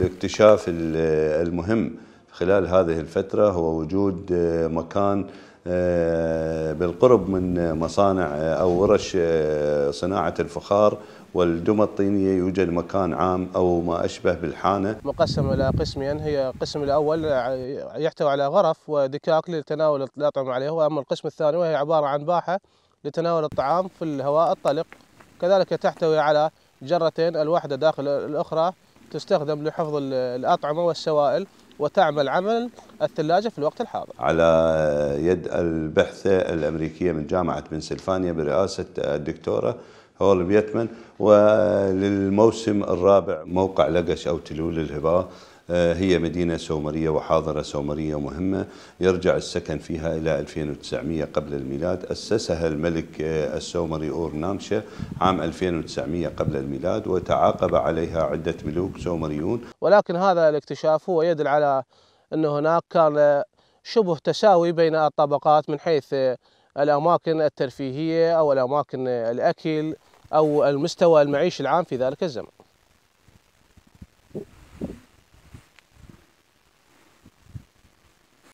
الاكتشاف المهم خلال هذه الفترة هو وجود آه، مكان آه، بالقرب من مصانع آه، أو ورش صناعة الفخار والدمى الطينية يوجد مكان عام أو ما أشبه بالحانة مقسم إلى قسمين هي القسم الأول يحتوي على غرف ودكاك لتناول الأطعمة عليه وأما القسم الثاني وهي عبارة عن باحة لتناول الطعام في الهواء الطلق كذلك تحتوي على جرتين الواحدة داخل الأخرى تستخدم لحفظ الأطعمة والسوائل وتعمل عمل الثلاجة في الوقت الحاضر على يد البحثة الأمريكية من جامعة بنسلفانيا برئاسة الدكتورة هول بيتمن وللموسم الرابع موقع لقش أو تلول الهباء آه، هي مدينة سومرية وحاضرة سومرية مهمة يرجع السكن فيها إلى 2900 قبل الميلاد أسسها الملك آه، السومري أورنامشا عام 2900 قبل الميلاد وتعاقب عليها عدة ملوك سومريون ولكن هذا الاكتشاف هو يدل على أن هناك كان شبه تساوي بين الطبقات من حيث الأماكن الترفيهية أو الأماكن الأكل أو المستوى المعيشي العام في ذلك الزمن